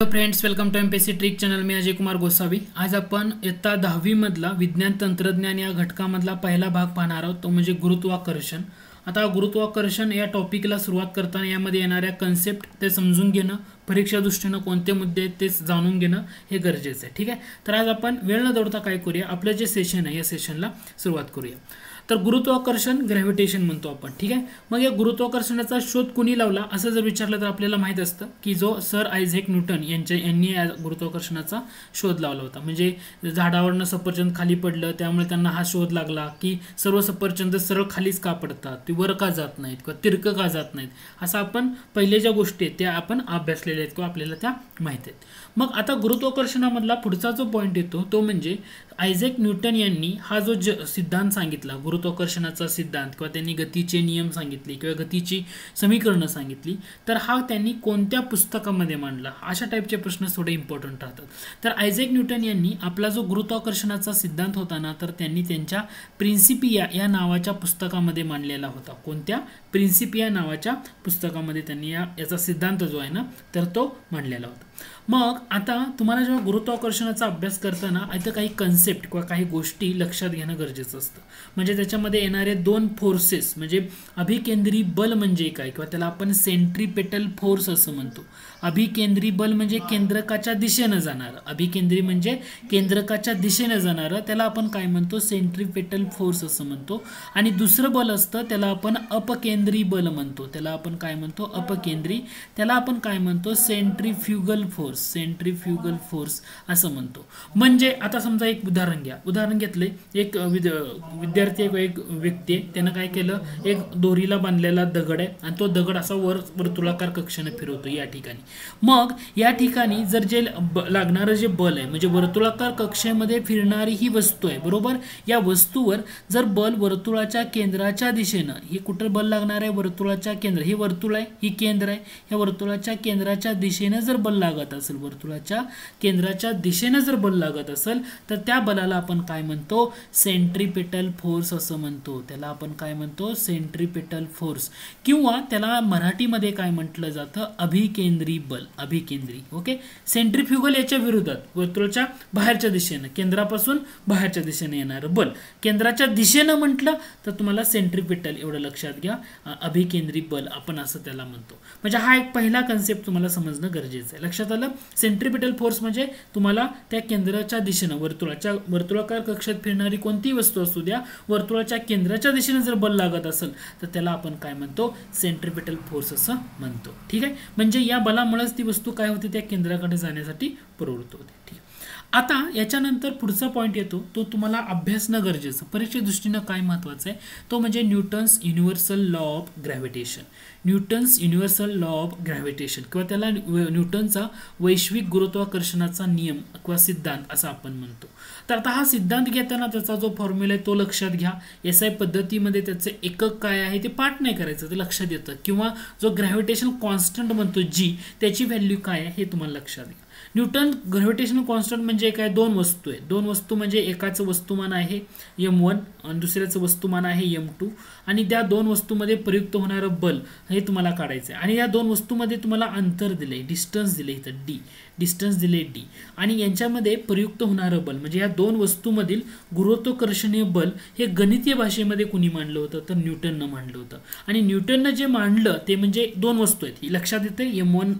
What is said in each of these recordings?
hello friends welcome to M trick channel मी अजय कुमार गोसावी आज आपण इयत्ता दहावीमधला विज्ञान तंत्रज्ञान या घटकामधला पहिला भाग पाहणार आहोत तो म्हणजे गुरुत्वाकर्षण आता गुरुत्वाकर्षण या टॉपिकला सुरुवात करताना यामध्ये येणाऱ्या कन्सेप्ट ते समजून घेणं परीक्षा दृष्टीनं कोणते मुद्दे आहेत ते जाणून घेणं हे गरजेचं आहे ठीक आहे तर आज आपण वेळ न दौडता काय करूया आपलं जे सेशन आहे या सेशनला सुरुवात करूया तर गुरुत्वाकर्षण ग्रॅव्हिटेशन म्हणतो आपण ठीक आहे मग या गुरुत्वाकर्षणाचा शोध कुणी लावला असं जर विचारलं तर आपल्याला माहीत असतं की जो सर आयझेक न्यूटन यांच्या यांनी या गुरुत्वाकर्षणाचा शोध लावला होता म्हणजे झाडावरनं सफरचंद खाली पडलं त्यामुळे त्यांना हा शोध लागला की सर्व सफरचंद सरळ खालीच का पडतात ते वर का जात नाहीत किंवा तिरकं का जात नाहीत असं आपण पहिले ज्या गोष्टी आहेत त्या आपण अभ्यासलेल्या आहेत किंवा आपल्याला त्या माहीत आहेत मग आता गुरुत्वाकर्षणामधला पुढचा जो पॉईंट येतो तो म्हणजे आयझेक न्यूटन यांनी हा जो ज सिद्धांत सांगितला गुरु गुरुत्वाकर्षणाचा सिद्धांत किंवा त्यांनी गतीचे नियम सांगितले किंवा गतीची समीकरणं सांगितली तर हा त्यांनी कोणत्या पुस्तकामध्ये मांडला अशा टाईपचे प्रश्न थोडे इम्पॉर्टंट राहतात तर आयझॅक न्यूटन यांनी आपला जो गुरुत्वाकर्षणाचा सिद्धांत होता ना तर त्यांनी त्यांच्या प्रिन्सिपिया या नावाच्या पुस्तकामध्ये मांडलेला होता कोणत्या प्रिन्सिपिया नावाच्या पुस्तकामध्ये त्यांनी या याचा सिद्धांत जो आहे ना तर तो मांडलेला होता मग आता तुम्हाला जेव्हा गुरुत्वाकर्षणाचा अभ्यास करताना आता काही कन्सेप्ट किंवा काही गोष्टी लक्षात घेणं गरजेचं असतं म्हणजे त्याच्यामध्ये येणारे दोन फोर्सेस म्हणजे अभिकेंद्री बल म्हणजे काय किंवा त्याला आपण सेंट्रीपेटल फोर्स असं म्हणतो अभिकेंद्री बल म्हणजे केंद्रकाच्या दिशेनं जाणारं अभिकेंद्री म्हणजे केंद्रकाच्या दिशेनं जाणारं त्याला आपण काय म्हणतो सेंट्रीपेटल फोर्स असं म्हणतो आणि दुसरं बल असतं त्याला आपण अपकेंद्री बल म्हणतो त्याला आपण काय म्हणतो अपकेंद्री त्याला आपण काय म्हणतो सेंट्रीफ्युगल फोर्स सेंट्रीफ्युगल फोर्स असं म्हणतो म्हणजे आता समजा एक उदाहरण घ्या उदाहरण घेतले एक विद्यार्थी एक व्यक्ती आहे त्यानं काय केलं एक दोरीला बांधलेला दगड आहे आणि तो दगड असा वर वर्तुळाकार कक्षाने फिरवतो या ठिकाणी मग या ठिकाणी जर जे लागणारं जे बल आहे म्हणजे वर्तुळाकार कक्षेमध्ये फिरणारी ही वस्तू आहे बरोबर या वस्तूवर जर बल वर्तुळाच्या केंद्राच्या दिशेनं हे कुठं बल लागणार आहे वर्तुळाच्या केंद्र हे वर्तुळ आहे ही केंद्र आहे या वर्तुळाच्या केंद्राच्या दिशेनं जर बल लागत लागत असेल वर्तुळाच्या केंद्राच्या दिशेनं जर बल लागत असेल तर त्या बलाला आपण काय म्हणतो सेंट्रीपेटल फोर्स असं म्हणतो त्याला आपण काय म्हणतो सेंट्रीपेटल फोर्स किंवा त्याला मराठीमध्ये काय म्हटलं जातं अभिकेंद्री बल अभिकेंद्री ओके सेंट्रीफ्युगल याच्या विरोधात वर्तुळाच्या बाहेरच्या दिशेनं केंद्रापासून बाहेरच्या दिशेने येणारं बल केंद्राच्या दिशेनं म्हटलं तर तुम्हाला सेंट्रीपेटल एवढं लक्षात घ्या अभिकेंद्री बल आपण असं त्याला म्हणतो म्हणजे हा एक पहिला कन्सेप्ट तुम्हाला समजणं गरजेचं आहे लक्षात लक्षात आलं सेंट्रिपिटल फोर्स म्हणजे तुम्हाला त्या केंद्राच्या दिशेनं वर्तुळाच्या वर्तुळाकार कक्षेत फिरणारी कोणतीही वस्तू असू द्या वर्तुळाच्या केंद्राच्या दिशेनं जर बल लागत असेल तर त्याला आपण काय म्हणतो सेंट्रिपिटल फोर्स असं म्हणतो ठीक आहे म्हणजे या बलामुळेच ती वस्तू काय होती त्या केंद्राकडे जाण्यासाठी प्रवृत्त होते ठीक आहे आता याच्यानंतर पुढचा पॉईंट येतो तो तुम्हाला अभ्यासणं गरजेचं परीक्षे दृष्टीनं काय महत्त्वाचं आहे तो म्हणजे Newton's universal law of gravitation Newton's universal law of gravitation किंवा त्याला न्यूटनचा वैश्विक गुरुत्वाकर्षणाचा नियम किंवा सिद्धांत असं आपण म्हणतो तर आता हा सिद्धांत घेताना त्याचा जो फॉर्म्युला आहे तो लक्षात घ्या एस आय पद्धतीमध्ये त्याचं एकक काय आहे ते पाठ नाही करायचं ते लक्षात येतं किंवा जो ग्रॅव्हिटेशन कॉन्स्टंट म्हणतो जी त्याची व्हॅल्यू काय आहे हे तुम्हाला लक्षात घ्या न्यूटन ग्रॅव्हिटेशनल कॉन्स्टंट म्हणजे काय दोन वस्तू आहे दोन वस्तू म्हणजे एकाचं वस्तुमान आहे यम वन आणि दुसऱ्याचं वस्तुमान आहे यम टू आणि त्या दोन वस्तूमध्ये प्रयुक्त होणारं बल हे तुम्हाला काढायचं आहे आणि या दोन वस्तूमध्ये तुम्हाला अंतर दिले आहे डिस्टन्स दिले इथं डी डिस्टन्स दिले डी आणि यांच्यामध्ये प्रयुक्त होणारं बल म्हणजे या दोन वस्तूमधील गुरुत्वाकर्षणीय बल हे गणितीय भाषेमध्ये कुणी मांडलं होतं तर न्यूटननं मांडलं होतं आणि न्यूटननं जे मांडलं ते म्हणजे दोन वस्तू आहेत ही लक्षात येते यम वन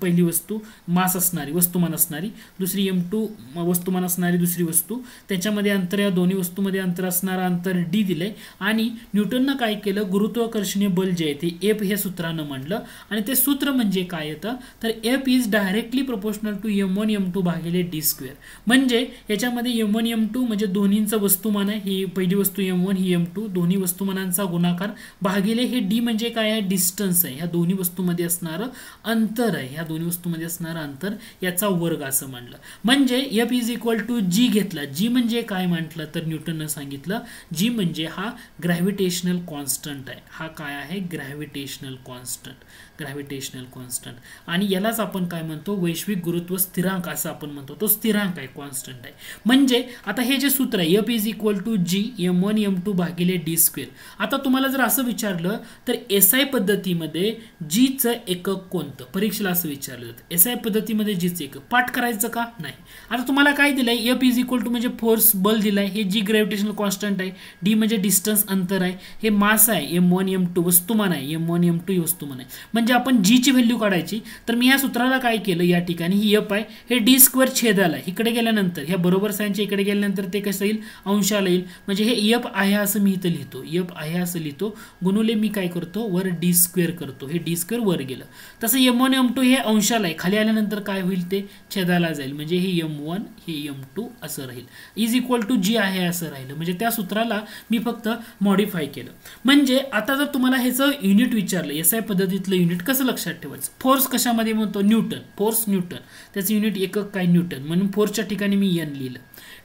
पहिली वस्तू मास असणारी वस्तुमान असणारी दुसरी एम टू वस्तुमान असणारी दुसरी वस्तू त्याच्यामध्ये अंतर या दोन्ही वस्तूमध्ये अंतर असणारा अंतर डी दिलंय आणि न्यूटननं काय केलं गुरुत्वाकर्षणीय बल जे आहे ते एफ हे सूत्रानं म्हणलं आणि ते सूत्र म्हणजे काय येतं तर F is directly proportional to M one M two भागिले डी स्क्वेअर म्हणजे याच्यामध्ये एम वन एम टू म्हणजे दोन्हींचं वस्तुमान आहे ही पहिली वस्तू एम वन ही एम टू दोन्ही वस्तुमानांचा गुणाकार भागिले हे डी म्हणजे काय आहे डिस्टन्स आहे ह्या दोन्ही वस्तूमध्ये असणारं अंतर आहे ह्या दोन्ही वस्तूमध्ये असणारं अंतर याचा वर्ग असं म्हणलं म्हणजे F is equal to G घेतला जी म्हणजे काय म्हटलं तर न्यूटननं सांगितलं जी म्हणजे हा ग्रॅव्हिटेशनल कॉन्स्टंट आहे हा काय आहे ग्रॅव्हिटेशनल कॉन्स्टंट ग्रॅव्हिटेशनल कॉन्स्टंट आणि यालाच आपण काय म्हणतो वैश्विक गुरुत्व स्थिरांक असं आपण म्हणतो तो स्थिरांक आहे कॉन्स्टंट आहे म्हणजे आता हे जे सूत्र आहे F is equal to G M one M two भागिले डी स्क्वेअर आता तुम्हाला जर असं विचारलं तर एस आय पद्धतीमध्ये जीचं एकक कोणतं परीक्षेला असं विचारलं जातं एस आय पद्धतीमध्ये जीचं एकक पाठ करायचं का नाही आता तुम्हाला काय दिलं म्हणजे आहे एफ इज इक्वल टू म्हणजे फोर्स बल दिलाय आहे हे जी ग्रॅव्हिटेशनल कॉन्स्टंट आहे डी म्हणजे डिस्टन्स अंतर आहे हे मास आहे एम वन एम टू वस्तुमान आहे एम वन एम टू वस्तुमान आहे म्हणजे म्हणजे आपण जी ची व्हॅल्यू काढायची तर मी ह्या सूत्राला काय केलं या ठिकाणी ही एफ आहे हे डी स्क्वेअर छेदाला इकडे गेल्यानंतर ह्या बरोबर सायनच्या इकडे गेल्यानंतर ते कसं येईल अंशाला येईल म्हणजे हे एफ आहे असं मी इथं लिहितो एफ आहे असं लिहितो गुणुले मी काय करतो वर डी स्क्वेअर करतो हे डी स्क्वेअर वर गेलं तसं एम वन एम टू हे अंशाला आहे खाली आल्यानंतर काय होईल ते छेदाला जाईल म्हणजे हे एम वन हे एम टू असं राहील इज इक्वल टू जी आहे असं राहिलं म्हणजे त्या सूत्राला मी फक्त मॉडिफाय केलं म्हणजे आता जर तुम्हाला ह्याचं युनिट विचारलं एस आय पद्धतीतलं युनिट युनिट कसं लक्षात ठेवायचं फोर्स कशामध्ये म्हणतो न्यूटन फोर्स न्यूटन त्याचं युनिट एकक काय न्यूटन म्हणून फोर्सच्या ठिकाणी मी एन लिहिलं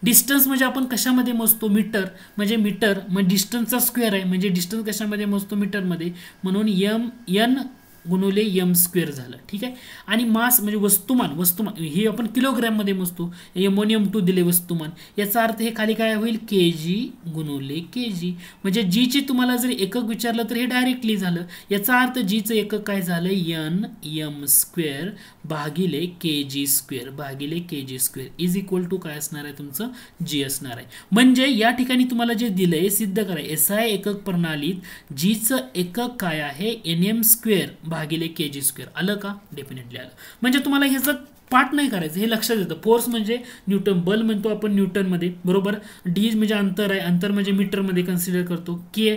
डिस्टन्स म्हणजे आपण कशामध्ये मोजतो मीटर म्हणजे मीटर मग डिस्टन्सचा स्क्वेअर आहे म्हणजे डिस्टन्स कशामध्ये मोजतो मीटरमध्ये म्हणून यम एन गुणुले यम स्क्वेअर झालं ठीक आहे आणि मास म्हणजे वस्तुमान वस्तुमान हे आपण किलोग्रॅममध्ये मोजतो एमोनियम टू दिले वस्तुमान याचा अर्थ हे खाली काय होईल के जी गुणुले के जी म्हणजे जीची तुम्हाला जर एकक विचारलं तर हे डायरेक्टली झालं याचा अर्थ जीचं एकक काय झालं यन यम स्क्वेअर भागिले के जी स्क्वेअर भागिले K G square is equal to काय असणार आहे तुमचं जी असणार आहे म्हणजे या ठिकाणी तुम्हाला जे दिलं आहे सिद्ध कराय एस आय एकक प्रणालीत जीचं एकक काय आहे एन एम स्क्वेअर भागिले के जी स्क्वेअर आलं का डेफिनेटली आलं म्हणजे तुम्हाला ह्याचं पाठ नाही करायचं हे लक्षात येतं फोर्स म्हणजे न्यूटन बल म्हणतो आपण न्यूटनमध्ये बरोबर डी म्हणजे अंतर आहे अंतर म्हणजे मीटरमध्ये कन्सिडर करतो के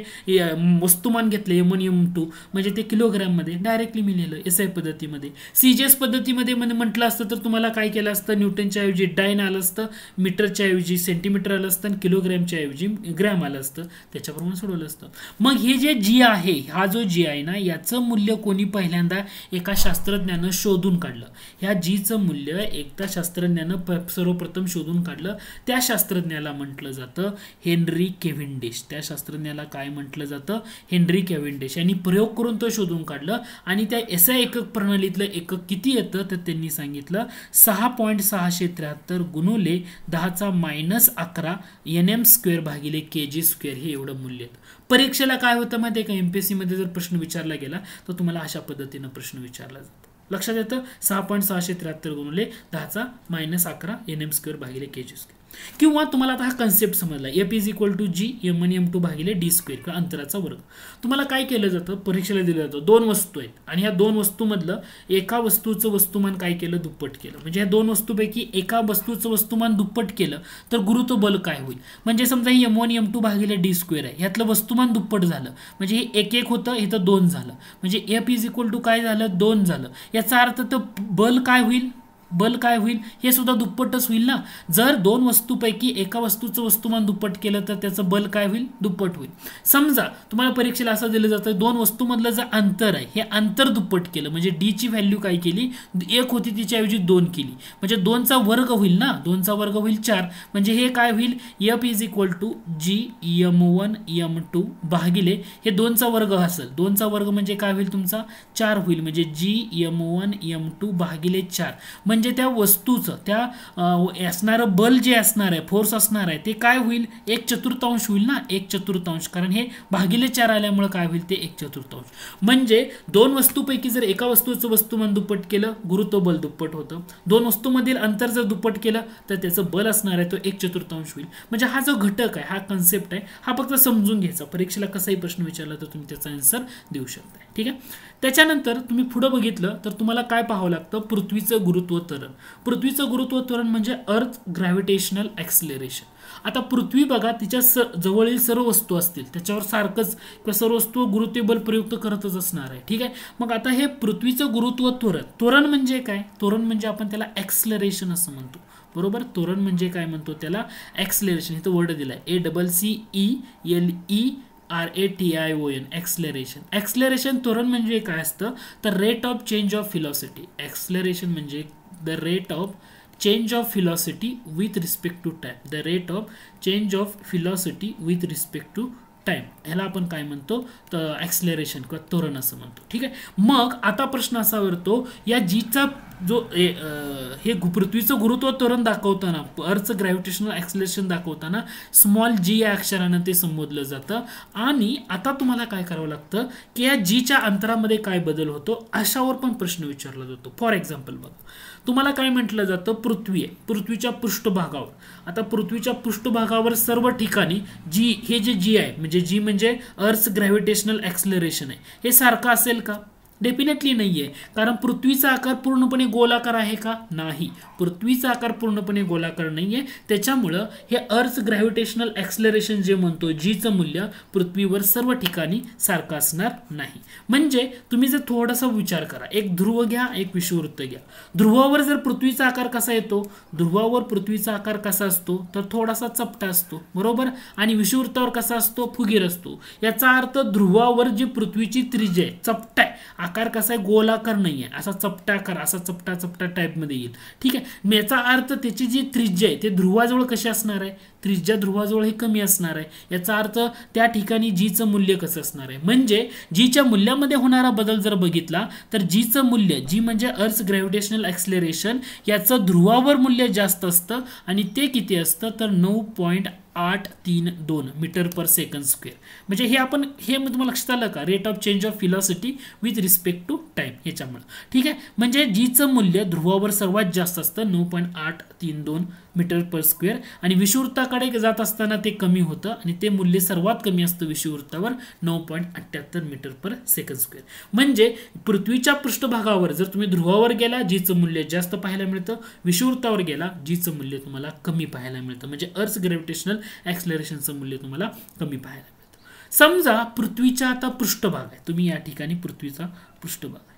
वस्तुमान घेतलं एम वन एम टू म्हणजे ते किलोग्रॅममध्ये डायरेक्टली मी लिहिलं एस आय पद्धतीमध्ये सी जी एस पद्धतीमध्ये म्हणजे म्हटलं असतं तर तुम्हाला काय केलं असतं न्यूटनच्या ऐवजी डायन आलं असतं मीटरच्या ऐवजी सेंटीमीटर आलं असतं आणि किलोग्रॅमच्या ऐवजी ग्रॅम आलं असतं त्याच्याप्रमाणे सोडवलं असतं मग हे जे जी आहे हा जो जी आहे ना याचं मूल्य कोणी पहिल्यांदा एका शास्त्रज्ञानं शोधून काढलं ह्या जीचं मूल्य एकदा शास्त्रज्ञानं सर्वप्रथम शोधून काढलं त्या शास्त्रज्ञाला म्हटलं जातं हेनरी केव्हिंडिश त्या शास्त्रज्ञाला काय म्हटलं जातं हेनरी केव्हिंडिश यांनी प्रयोग करून तो शोधून काढलं आणि त्या एस आय एकक प्रणालीतलं एकक किती येतं तर त्यांनी सांगितलं सहा पॉईंट सहाशे त्र्याहत्तर गुणुले दहाचा मायनस अकरा एन एम स्क्वेअर भागिले के जी स्क्वेअर हे एवढं मूल्य येतं परीक्षेला काय होतं माहिती आहे का एम पी एस सीमध्ये जर प्रश्न विचारला गेला तर तुम्हाला अशा पद्धतीनं प्रश्न विचारला जातो लक्षात येतं सहा पॉईंट सहाशे त्र्याहत्तर गुणले दहाचा मायनस अकरा एन एम स्क्वेअर भागिले के जी स्क्वेअर किंवा तुम्हाला आता हा कन्सेप्ट समजला F is equal to G M M two भागिले डी स्क्वेअर किंवा अंतराचा वर्ग तुम्हाला काय केलं जातं परीक्षेला दिलं जातं दोन वस्तू आहेत आणि ह्या दोन वस्तूमधलं एका वस्तूचं वस्तुमान काय केलं दुप्पट केलं म्हणजे ह्या दोन वस्तूपैकी एका वस्तूचं वस्तुमान दुप्पट केलं तर गुरुत्व बल काय होईल म्हणजे समजा ही एम वन एम टू भागिले डी स्क्वेअर आहे ह्यातलं वस्तुमान दुप्पट झालं म्हणजे हे एक एक होतं इथं दोन झालं म्हणजे एप इज इक्वल टू काय झालं दोन झालं याचा अर्थ तर बल काय होईल बल काय होईल हे सुद्धा दुप्पटच होईल ना जर दोन वस्तूपैकी एका वस्तूचं वस्तुमान दुप्पट केलं तर त्याचं बल काय होईल दुप्पट होईल समजा तुम्हाला परीक्षेला असं दिलं जातं दोन वस्तूमधलं जे अंतर आहे हे अंतर दुप्पट केलं म्हणजे डीची व्हॅल्यू काय केली एक होती तिच्याऐवजी दोन केली म्हणजे दोनचा वर्ग होईल ना दोनचा वर्ग होईल चार म्हणजे हे काय होईल F is equal to G M one M two भागिले हे दोनचा वर्ग असेल दोनचा वर्ग म्हणजे काय होईल तुमचा चार होईल म्हणजे G M one M two भागिले चार म्हणजे म्हणजे त्या वस्तूचं त्या असणारं बल जे असणार आहे फोर्स असणार आहे ते काय होईल एक चतुर्थांश होईल ना एक चतुर्थांश कारण हे भागिले चार आल्यामुळे काय होईल ते एक चतुर्थांश म्हणजे दोन वस्तूपैकी जर एका वस्तूचं वस्तुमान दुप्पट केलं गुरुत्व बल दुप्पट होतं दोन वस्तूमधील अंतर जर दुप्पट केलं तर त्याचं बल असणार आहे तो एक चतुर्थांश होईल म्हणजे हा जो घटक आहे हा कन्सेप्ट आहे हा फक्त समजून घ्यायचा परीक्षेला कसाही प्रश्न विचारला तर तुम्ही त्याचा आन्सर देऊ शकता ठीक आहे त्याच्यानंतर तुम्ही पुढं बघितलं तर तुम्हाला काय पाहावं लागतं पृथ्वीचं गुरुत्व त्वरण पृथ्वीचं गुरुत्व त्वरण म्हणजे अर्थ ग्रॅव्हिटेशनल ॲक्सिलरेशन आता पृथ्वी बघा तिच्या स जवळील सर्व वस्तू असतील त्याच्यावर सारखंच किंवा सर्व वस्तू गुरुत्व बल प्रयुक्त करतच असणार आहे ठीक आहे मग आता हे पृथ्वीचं गुरुत्व त्वरण त्वरण म्हणजे काय त्वरण म्हणजे आपण त्याला ॲक्सिलरेशन असं म्हणतो बरोबर तोरण म्हणजे काय म्हणतो त्याला ॲक्सिलरेशन तर वर्ड दिला आहे A double C E L E R A T I O N acceleration acceleration त्वरण म्हणजे काय असतं तर rate of change of velocity acceleration म्हणजे the rate of change of velocity with respect to time the rate of change of velocity with respect to time ह्याला आपण काय म्हणतो तर ॲक्सिलरेशन किंवा त्वरण असं म्हणतो ठीक आहे मग आता प्रश्न असा वरतो या जीचा जो हे पृथ्वीचं गुरुत्व त्वरण दाखवताना अर्थ ग्रॅव्हिटेशनल ॲक्सिलेशन दाखवताना स्मॉल जी या अक्षरानं ते संबोधलं जातं आणि आता तुम्हाला काय करावं लागतं की या जीच्या अंतरामध्ये काय बदल होतो अशावर पण प्रश्न विचारला जातो फॉर एक्झाम्पल बघा तुम्हाला काय म्हटलं जातं पृथ्वी आहे पृथ्वीच्या पृष्ठभागावर आता पृथ्वीच्या पृष्ठभागावर सर्व ठिकाणी जी हे जे जी आहे म्हणजे जी म्हणजे अर्थ ग्रॅव्हिटेशनल ॲक्सलरेशन आहे हे सारखं असेल का डेफिनेटली नाहीये कारण पृथ्वीचा आकार पूर्णपणे गोलाकार आहे का नाही पृथ्वीचा आकार पूर्णपणे गोलाकार नाही आहे त्याच्यामुळं हे अर्थ ग्रॅव्हिटेशनल ॲक्सलरेशन जे म्हणतो जीचं मूल्य पृथ्वीवर सर्व ठिकाणी सारखं असणार नाही म्हणजे तुम्ही जर थोडासा विचार करा एक ध्रुव घ्या एक विषुववृत्त घ्या ध्रुवावर जर पृथ्वीचा आकार कसा येतो ध्रुवावर पृथ्वीचा आकार कसा असतो तर थोडासा चपटा असतो बरोबर आणि विषुववृत्तावर कसा असतो फुगीर असतो याचा अर्थ ध्रुवावर जी पृथ्वीची त्रिज आहे चपटा आकार कसा आहे गोलाकार नाही आहे असा चपटाकार असा चपटा चपटा टाईपमध्ये येईल ठीक आहे मग याचा अर्थ त्याची जी त्रिज्या आहे ते ध्रुवाजवळ कशी असणार आहे त्रिज्या ध्रुवाजवळ हे कमी असणार आहे याचा अर्थ त्या ठिकाणी जीचं मूल्य कसं असणार आहे म्हणजे जीच्या मूल्यामध्ये होणारा बदल जर बघितला तर जीचं मूल्य जी म्हणजे अर्थ ग्रॅव्हिटेशनल ॲक्सिलरेशन याचं ध्रुवावर मूल्य जास्त असतं आणि ते किती असतं तर नऊ पॉईंट आठ तीन दोन मीटर पर सेकंड स्क्वेअर म्हणजे हे आपण हे तुम्हाला लक्षात आलं का rate of change of velocity with respect to time ह्याच्यामुळं ठीक आहे म्हणजे जीचं मूल्य ध्रुवावर सर्वात जास्त असतं नऊ पॉईंट आठ तीन दोन मीटर पर स्क्वेअर आणि विषुवृत्ताकडे जात असताना ते कमी होतं आणि ते मूल्य सर्वात कमी असतं विषुवृत्तावर नऊ पॉईंट अठ्ठ्याहत्तर मीटर पर सेकंड स्क्वेअर म्हणजे पृथ्वीच्या पृष्ठभागावर जर तुम्ही ध्रुवावर गेला जीचं मूल्य जास्त पाहायला मिळतं विषुवृत्तावर गेला जीचं मूल्य तुम्हाला कमी पाहायला मिळतं म्हणजे अर्थ ग्रॅव्हिटेशनल ॲक्सलरेशनचं मूल्य तुम्हाला कमी पाहायला मिळतं समजा पृथ्वीचा आता पृष्ठभाग आहे तुम्ही या ठिकाणी पृथ्वीचा पृष्ठभाग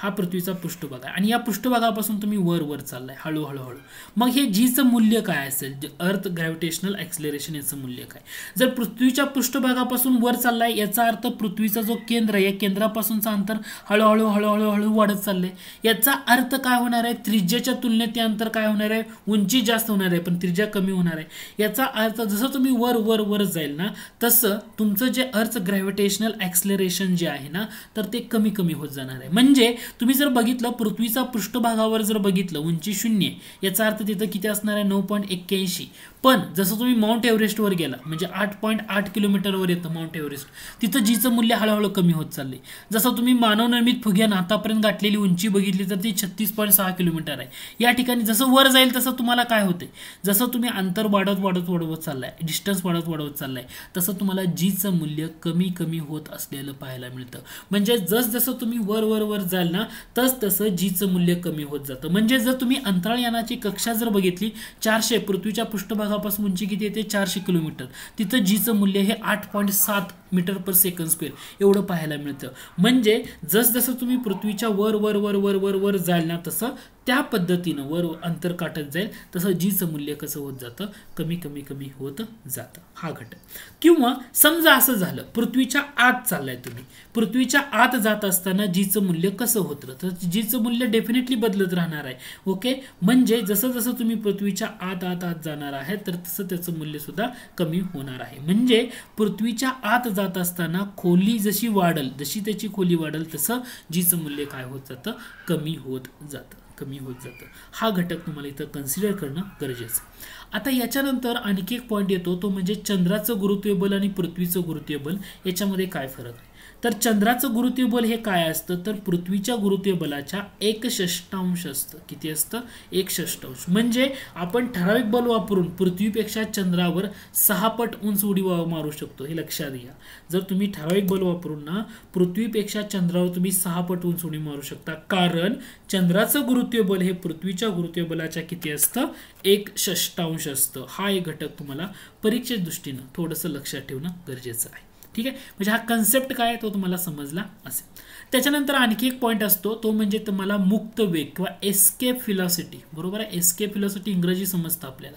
हा पृथ्वीचा पृष्ठभाग आहे आणि या पृष्ठभागापासून तुम्ही वर वर चाललाय हळूहळू हळू मग हे जीचं मूल्य काय असेल अर्थ ग्रॅव्हिटेशनल ॲक्सिलरेशन याचं मूल्य काय जर पृथ्वीच्या पृष्ठभागापासून वर चाललाय याचा अर्थ पृथ्वीचा जो केंद्र आहे या केंद्रापासूनचा अंतर हळूहळू हळूहळू हळू वाढत चाललंय याचा अर्थ काय होणार आहे त्रिज्याच्या तुलनेत ते अंतर काय होणार आहे उंची जास्त होणार आहे पण त्रिज्या कमी होणार आहे याचा अर्थ जसं तुम्ही वर वर वर जाईल ना तसं तुमचं जे अर्थ ग्रॅव्हिटेशनल ॲक्सिलरेशन जे आहे ना तर ते कमी कमी होत जाणार आहे म्हणजे तुम्ही जर बघितलं पृथ्वीचा पृष्ठभागावर जर बघितलं उंची शून्य याचा अर्थ तिथं किती असणार आहे नऊ पॉईंट एक्क्याऐंशी पण जसं तुम्ही माउंट एव्हरेस्टवर गेला म्हणजे आठ पॉईंट आठ किलोमीटरवर येतं माउंट एव्हरेस्ट तिथं जीचं मूल्य हळूहळू कमी होत चालले जसं तुम्ही मानवनिर्मित फुग्यानं आतापर्यंत गाठलेली उंची बघितली तर ती छत्तीस पॉईंट सहा किलोमीटर आहे या ठिकाणी जसं वर जाईल तसं तुम्हाला काय होते जसं तुम्ही अंतर वाढत वाढत वाढवत चाललाय डिस्टन्स वाढत वाढवत चाललाय तसं तुम्हाला जीचं मूल्य कमी कमी होत असलेलं पाहायला मिळतं म्हणजे जसं तुम्ही वर वर वर जाल ना तस तसं जीचं मूल्य कमी होत जातं म्हणजे जर तुम्ही अंतराळयानाची कक्षा जर बघितली चारशे पृथ्वीच्या पृष्ठभाग जवळपास उंची किती येते चारशे किलोमीटर तिथं जीचं मूल्य हे आठ पॉईंट सात मीटर पर सेकंड स्क्वेअर एवढं पाहायला मिळतं म्हणजे जसजसं तुम्ही पृथ्वीच्या वर वर वर वर वर वर जालना ना तसं त्या पद्धतीनं वर अंतर काटत जाईल तसं जीचं मूल्य कसं होत जातं कमी कमी कमी होत जातं हा घटक किंवा समजा असं झालं पृथ्वीच्या आत चाललाय तुम्ही पृथ्वीच्या आत जात असताना जीचं मूल्य कसं होतं तर जीचं मूल्य डेफिनेटली बदलत राहणार आहे ओके म्हणजे जसं जसं तुम्ही पृथ्वीच्या आत आत आत जाणार आहे तर तसं त्याचं मूल्य सुद्धा कमी होणार आहे म्हणजे पृथ्वीच्या आत जात असताना खोली जशी वाढल जशी त्याची खोली वाढल तसं जीचं मूल्य काय होत जातं कमी होत जातं कमी होत जातं हा घटक तुम्हाला इथं कन्सिडर करणं गरजेचं आता याच्यानंतर आणखी एक पॉईंट येतो तो म्हणजे चंद्राचं गुरुत्वीय बल आणि पृथ्वीचं गुरुत्वीय बल याच्यामध्ये काय फरक तर चंद्राचं गुरुत्व बल हे काय असतं तर पृथ्वीच्या गुरुत्व बलाच्या एक षष्टांश असतं किती असतं एक षष्टांश म्हणजे आपण ठराविक बल वापरून पृथ्वीपेक्षा चंद्रावर सहा पट उंच उडी मारू शकतो हे लक्षात घ्या जर तुम्ही ठराविक बल वापरून ना पृथ्वीपेक्षा चंद्रावर तुम्ही सहा पट उंच उडी मारू शकता कारण चंद्राचं गुरुत्व बल हे पृथ्वीच्या गुरुत्व बलाच्या किती असतं एक षष्टांश असतं हा एक घटक तुम्हाला परीक्षेच्या दृष्टीनं थोडंसं लक्षात ठेवणं गरजेचं आहे ठीक आहे म्हणजे हा कन्सेप्ट काय तो तुम्हाला समजला असेल त्याच्यानंतर आणखी एक पॉईंट असतो तो म्हणजे तुम्हाला मुक्त वेग किंवा एस्केप फिलॉसिटी बरोबर आहे एस्केप फिलॉसिटी इंग्रजी समजतं आपल्याला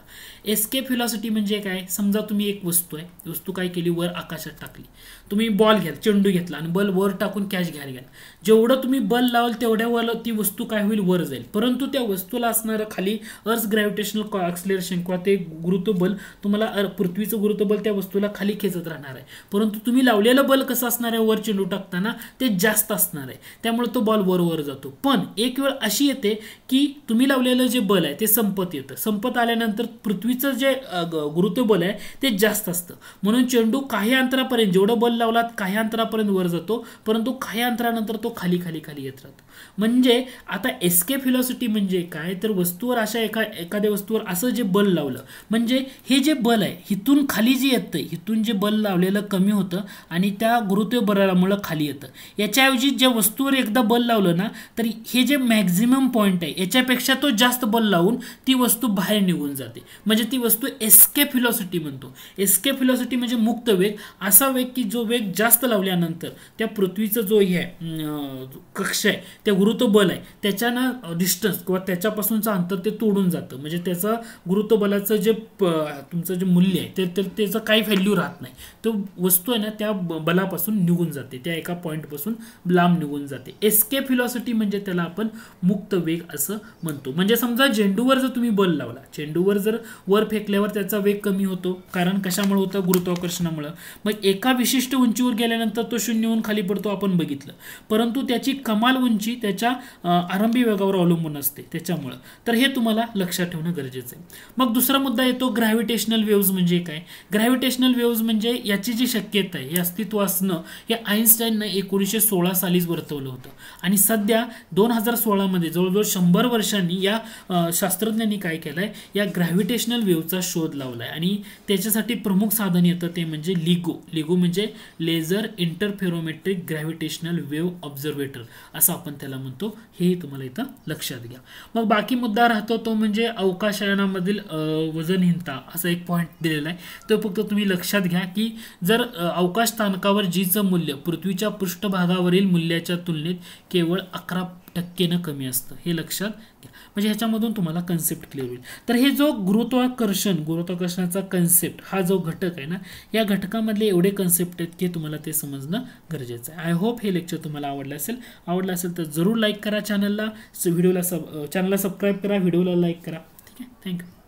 एस्केप फिलॉसिटी म्हणजे काय समजा तुम्ही एक वस्तू आहे वस्तू काय केली वर आकाशात टाकली तुम्ही बॉल घ्याल चेंडू घेतला आणि बल वर टाकून कॅश घ्यायला घ्याल जेवढं तुम्ही बल लावाल तेवढ्या वर ती वस्तू काय होईल वर जाईल परंतु त्या वस्तूला असणारं खाली अर्थ ग्रॅव्हिटेशनल ॲक्सिलेरेशन किंवा ते गुरुत्वबल तुम्हाला पृथ्वीचं गुरुत्वबल त्या वस्तूला खाली खेचत राहणार आहे परंतु तुम्ही लावलेलं बल कसं असणार आहे वर चेंडू टाकताना ते जास्त असणार आहे त्यामुळे तो बॉल वर जातो पण एक वेळ अशी येते की तुम्ही लावलेलं जे बल आहे ते संपत येतं संपत आल्यानंतर पृथ्वीचं जे गुरुत्व बल आहे ते जास्त असतं म्हणून चेंडू काही अंतरापर्यंत जेवढं बल लावलात काही अंतरापर्यंत वर जातो परंतु काही अंतरानंतर तो खाली खाली खाली येत राहतो म्हणजे आता एसके फिलॉसिटी म्हणजे काय तर वस्तूवर अशा एका एखाद्या वस्तूवर असं जे बल लावलं म्हणजे हे जे बल आहे हिथून खाली जे येतं हिथून जे बल लावलेलं कमी होतं आणि त्या गुरुत्व बलामुळं खाली येतं याच्याऐवजी ज्या वस्तूवर एकदा बल लावलं ना तर हे जे मॅक्झिमम पॉईंट आहे याच्यापेक्षा तो जास्त बल लावून ती वस्तू बाहेर निघून जाते म्हणजे ती वस्तू एसके फिलॉसिटी म्हणतो एसके फिलॉसिटी म्हणजे मुक्त वेग असा वेग की जो वेग जास्त लावल्यानंतर त्या पृथ्वीचा जो हे कक्ष आहे त्या त्या गुरुत्व बल आहे त्याच्यानं डिस्टन्स किंवा त्याच्यापासूनचं अंतर ते तोडून जातं म्हणजे त्याचं गुरुत्व बलाचं जे प तुमचं जे मूल्य आहे ते तर त्याचं काही व्हॅल्यू राहत नाही तो वस्तू आहे ना त्या बलापासून निघून जाते त्या एका पॉईंटपासून लांब निघून जाते एसके फिलॉसॉफी म्हणजे त्याला आपण मुक्त वेग असं म्हणतो म्हणजे समजा चेंडूवर जर तुम्ही बल लावला चेंडूवर जर वर फेकल्यावर त्याचा वेग कमी होतो कारण कशामुळे होतं गुरुत्वाकर्षणामुळं मग एका विशिष्ट उंचीवर गेल्यानंतर तो शून्यहून खाली पडतो आपण बघितलं परंतु त्याची कमाल उंची त्याच्या आरंभी वेगावर अवलंबून असते त्याच्यामुळं तर हे तुम्हाला लक्षात ठेवणं गरजेचं आहे मग दुसरा मुद्दा येतो ग्रॅव्हिटेशनल वेव्ज म्हणजे काय ग्रॅव्हिटेशनल वेव्ज म्हणजे याची जी शक्यता आहे हे अस्तित्व असणं हे आईन्स्टाईननं एकोणीसशे सोळा सालीच वर्तवलं होतं आणि सध्या दोन हजार सोळामध्ये जवळजवळ शंभर वर्षांनी या शास्त्रज्ञांनी काय केलं या ग्रॅव्हिटेशनल वेव्हचा शोध लावला आहे आणि त्याच्यासाठी प्रमुख साधन येतं ते म्हणजे लिगो लिगो म्हणजे laser interferometric gravitational wave observatory असं आपण त्याला म्हणतो हेही तुम्हाला इथं लक्षात घ्या मग बाकी मुद्दा राहतो तो म्हणजे अवकाशयानामधील वजनहीनता असा एक पॉईंट दिलेला आहे तो फक्त तुम्ही लक्षात घ्या की जर अवकाश स्थानकावर जीचं मूल्य पृथ्वीच्या पृष्ठभागावरील मूल्याच्या तुलनेत केवळ अकरा टक्केनं कमी असतं हे लक्षात घ्या म्हणजे ह्याच्यामधून तुम्हाला कन्सेप्ट क्लिअर होईल तर हे जो गुरुत्वाकर्षण गुरुत्वाकर्षणाचा कन्सेप्ट हा जो घटक आहे ना या घटकामधले एवढे कन्सेप्ट आहेत की तुम्हाला ते समजणं गरजेचं आहे आय होप हे लेक्चर तुम्हाला आवडलं असेल आवडलं असेल तर जरूर लाईक करा चॅनलला व्हिडिओला सब चॅनलला सबस्क्राईब करा व्हिडिओला लाईक करा ठीक आहे थँक्यू